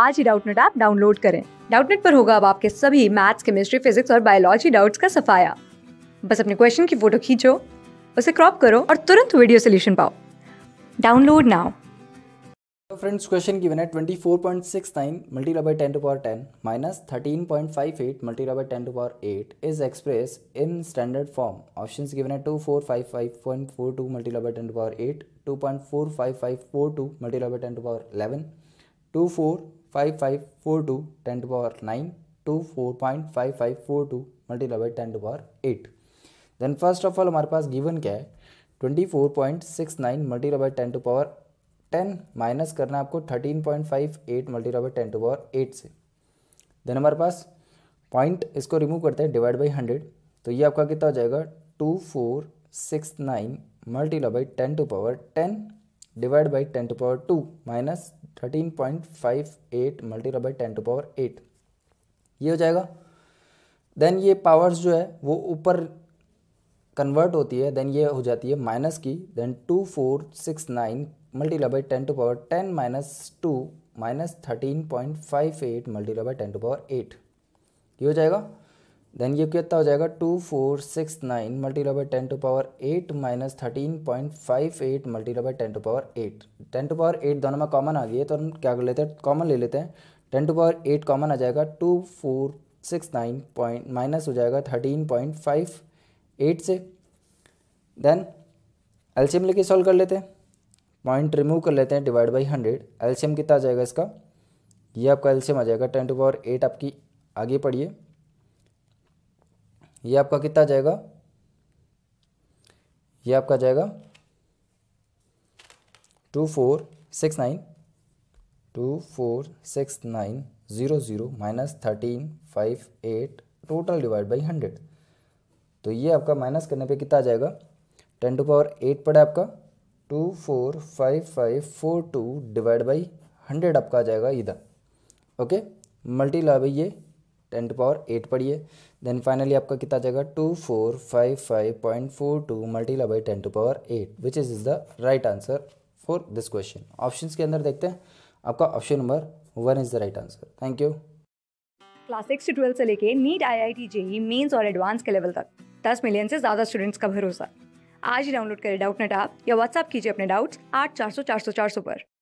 आज ही Doubtnut app download करें डाउटनेट पर होगा अब आपके सभी मैथ्स केमिस्ट्री फिजिक्स और बायोलॉजी डाउट्स का सफाया बस अपने क्वेश्चन की फोटो खींचो उसे क्रॉप करो और तुरंत वीडियो सोल्यूशन पाओ डाउनलोड नाउ तो फ्रेंड्स क्वेश्चन की बने twenty four point six nine multiply by ten to power ten minus thirteen point five eight multiply by ten to power eight is express in standard form option की options given four 2455.42 multiply by 10 to power eight to 8 2.45542 multiply by 10 to power eleven two four five five four two ten to power nine two four point five five four two multiply by ten to power eight then first of all हमारे पास given क्या है twenty four point six nine multiply by ten to power ten minus करना है आपको thirteen point five eight multiply by ten to power eight से then हमारे पास पॉइंट इसको रिमूव करते हैं डिवाइड बाई हंड्रेड तो ये आपका कितना हो जाएगा two four six nine multiply by ten to power ten divide by ten to power two minus thirteen point five eight multiply by ten to power eight ये हो जाएगा देन ये पावर्स जो है वो ऊपर कन्वर्ट होती है देन ये हो जाती है माइनस की then two four six nine multiply by ten to power ten minus two minus thirteen point five eight multiply by ten to power eight ये हो जाएगा देन ये कितना हो जाएगा two four six nine multiple by ten to power eight minus thirteen point five eight multiple by ten to power eight ten to power eight दोनों में common आ गई है तो हम क्या कर लेते हैं कॉमन ले लेते हैं ten to power eight common आ जाएगा two four six nine point minus हो जाएगा थर्टीन पॉइंट फाइव एट से देन एल्शियम लेके सॉल्व कर लेते हैं पॉइंट रिमूव कर लेते हैं डिवाइड बाई हंड्रेड एल्शियम कितना आ जाएगा इसका ये आपका एल्शियम आ जाएगा टेन टू पावर एट आपकी आगे पढ़िए ये आपका कितना जाएगा ये आपका जाएगा two four six nine two four six nine zero zero minus thirteen five eight total divide by hundred तो ये आपका माइनस करने पे कितना आ जाएगा टेन टू पावर एट पड़ा आपका two four five five four two divide by hundred आपका आ जाएगा इधर ओके मल्टी लाभ ये टेन टू पावर एट पढ़िए देन फाइनली आपका कितना जाएगा two four five five point four two multiply by ten to power eight which is is the right answer for this question option के अंदर देखते हैं आपका option number one is the right answer thank you class six से twelfth से लेके NEET I I T JEE mains और advance के लेवल तक दस मिलियन से ज़्यादा स्टूडेंट्स का भरोसा आज ही डाउनलोड करें डाउट नेट आप या व्हाट्सअप कीजिए अपने डाउट्स आठ चार सौ चार सौ चार सौ पर